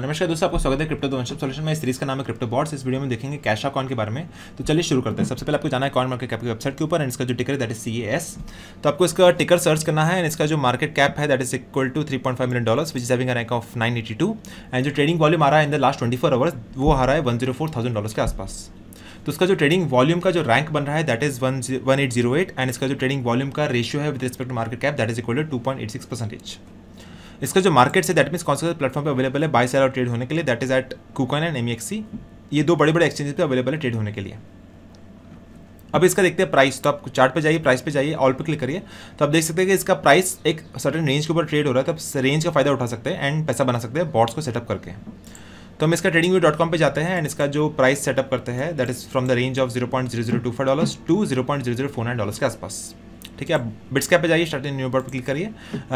नमस्कार दोस्तों आपका स्वागत है क्रिप्टो दोनशिप सॉल्यूशन में इस सीरीज का नाम है क्रिप्टो बॉट्स इस वीडियो में देखेंगे कैश अकाउंट के बारे में तो चलिए शुरू करते हैं सबसे पहले आपको जाना है कॉन मार्केट कैप की वेबसाइट के ऊपर एंड इसका जो टिकर है दैट इज सी एस तो आपको इसका टिकर सर्च करना है एंड इसका जो मार्केट कैप है that is equal to three point five million dollars which is having rank of nine eighty two and जो ट्रेडिंग वॉल्यूम आ रहा है in the last twenty four hours वो आ रहा है one zero four thousand dollars के आसपास तो उसका जो ट्रेडिंग वॉल्यूम का जो रैंक बन रहा है that is one one eight zero eight and इसका जो ट्रेडिंग वॉल्यूम का रेशियो है with respect to market cap that is equal to two point eight six percentage इसका जो मार्केट से दैट मीस कौन से प्लेटफॉर्म पर अवेलेबल है बाई सेल और ट्रेड होने के लिए that is at KuCoin and M ये दो बड़े बड़े एक्सचेंजेस पे अवेलेबल है ट्रेड होने के लिए अब इसका देखते हैं प्राइस तो आप चार्ट पे जाइए प्राइस पे जाइए ऑल पे क्लिक करिए तो आप देख सकते हैं कि इसका प्राइस एक सर्टन रेंज के ऊपर ट्रेड हो रहा है तो आप रेंज का फायदा उठा सकते हैं एंड पैसा बना सकते हैं बॉट्स को सेटअप करके तो हम इसका ट्रेडिंग डॉट कॉम पर जाते हैं एंड इसका जो प्राइस सेटअप करते हैं that is from the range of zero point zero zero two five dollars to zero point zero zero four nine dollars के आसपास ठीक है आप बिट्स कैप पर जाइए स्टार्टिंग न्यू बॉर्ड पर क्लिक करिए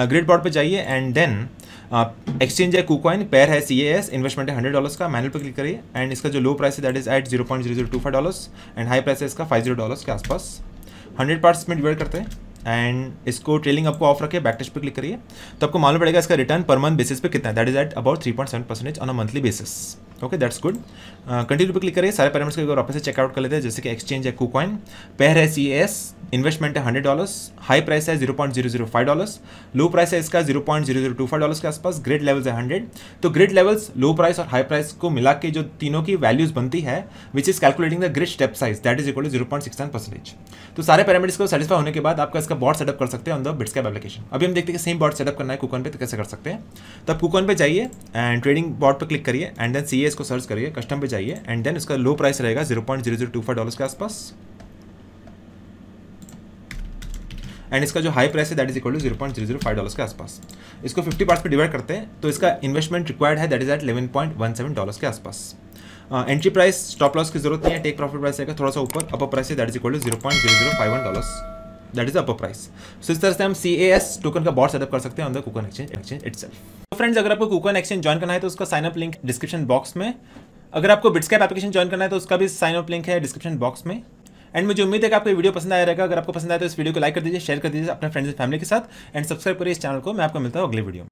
ग्रिड बॉर्ड पर जाइए एंड देन एक्सचेंज है कूकॉइन पेयर है सी इन्वेस्टमेंट है हंड्रेड डॉलर्स का मैनुअल पर क्लिक करिए एंड इसका जो लो प्राइस है that is eight zero point zero zero two five dollars and high price है इसका फाइव जीरो डॉलर्स के आसपास हंड्रेड पार्ट्स में डिवाइड करते हैं एंड इसको ट्रेलिंग आपको ऑफ रखिए बैक टेस्ट पर क्लिक करिए तो आपको मालूम पड़ेगा इसका रिटर्न पर मंथ बेसिस पे कितना है that is at about three point seven percentage on a monthly basis okay that's good continue पे क्लिक करिए सारे पैरामीटर्स को अगर वापस से चेकआउट कर लेते हैं जैसे कि एक्सचेंज है कूकॉइन पेर है सी एस इन्वेस्टमेंट है हंड्रेड डॉलर्स हाई प्राइस है zero point zero zero five dollars low price है इसका zero point zero zero two five dollars के आसपास ग्रेड लेवल्स है हंड्रेड तो ग्रेड लेवल्स लो प्राइस और हाई प्राइस को मिला के जो तीनों की वैल्यूज बनती है which is calculating the grid step size that is equal to zero point six percentage तो सारे पैरामीटर्स को सेटिसफाई होने के बाद आपका इसका बॉट सेटअप कर सकते हैं on the Bitsgap application अभी हम देखते हैं सेम बॉट सेटअप करना है कूकन पे तो कैसे कर सकते हैं तब तो कूकन पे जाइए एंड ट्रेडिंग बॉट पर क्लिक करिए एंड देन सी इसको सर्च करिए कस्टम पे जाइए एंड देन इसका लो प्राइस रहेगा zero point zero zero two five dollar के आसपास एंड इसका जो हाई प्राइस है that is equal to zero point zero zero five dollars के आसपास इसको फिफ्टी पार्ट्स में डिवाइड करते हैं तो इसका इन्वेस्टमेंट रिक्वायर्ड है that is at eleven point one seven dollars के आसपास एंट्री प्राइस स्टॉप लॉस की जरूरत नहीं है टेक प्रॉफिट प्राइस रहेगा थोड़ा सा ऊपर अपर प्राइस है that is equal to zero point zero zero five one dollars that is upper price so इस तरह से हम सी ए एस टोकन का बॉट सेटअप कर सकते हैं on the KuCoin exchange exchange it's friends अगर आपको कूकन एक्सचेंज ज्वाइन करना है तो उसका साइनअप लिंक डिस्क्रिप्शन बॉक्स में अगर आपको बिट्सकैप एप्लीकेशन ज्वाइन करना है तो उसका भी साइनअप लिंक है डिस्क्रिप्शन बॉक्स में एंड मुझे उम्मीद है कि आपको वीडियो पसंद आया रहेगा अगर आपको पसंद आया तो इस वीडियो को लाइक कर दीजिए शेयर कर दीजिए अपने फ्रेंड्स एंड फैमिली के साथ एंड सब्सक्राइब करिए इस चैनल को मैं आपको मिलता हूँ अगले वीडियो में